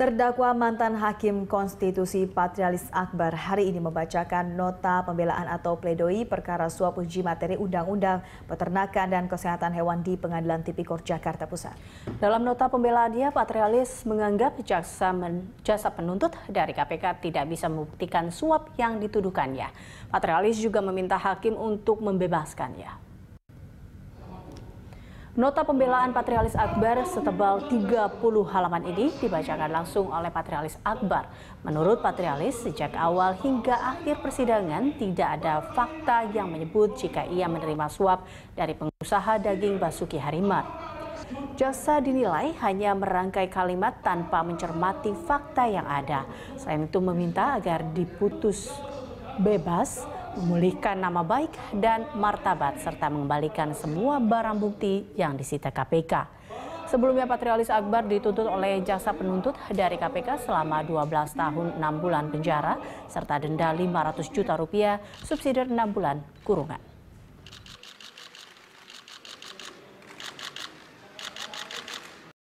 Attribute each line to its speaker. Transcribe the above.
Speaker 1: Terdakwa mantan Hakim Konstitusi Patrialis Akbar hari ini membacakan nota pembelaan atau pledoi perkara suap uji materi Undang-Undang Peternakan dan Kesehatan Hewan di Pengadilan Tipikor Jakarta Pusat. Dalam nota pembelaannya, Patrialis
Speaker 2: menganggap jaksa, men, jasa penuntut dari KPK tidak bisa membuktikan suap yang dituduhkannya. Patrialis juga meminta Hakim untuk membebaskannya. Nota pembelaan Patrialis Akbar setebal 30 halaman ini dibacakan langsung oleh Patrialis Akbar. Menurut Patrialis, sejak awal hingga akhir persidangan tidak ada fakta yang menyebut jika ia menerima suap dari pengusaha daging Basuki Harimat. Jaksa dinilai hanya merangkai kalimat tanpa mencermati fakta yang ada. Selain itu meminta agar diputus bebas, memulihkan nama baik dan martabat, serta mengembalikan semua barang bukti yang disita KPK. Sebelumnya Patrialis Akbar dituntut oleh jaksa penuntut dari KPK selama 12 tahun 6 bulan penjara serta denda 500 juta rupiah subsidi 6 bulan kurungan.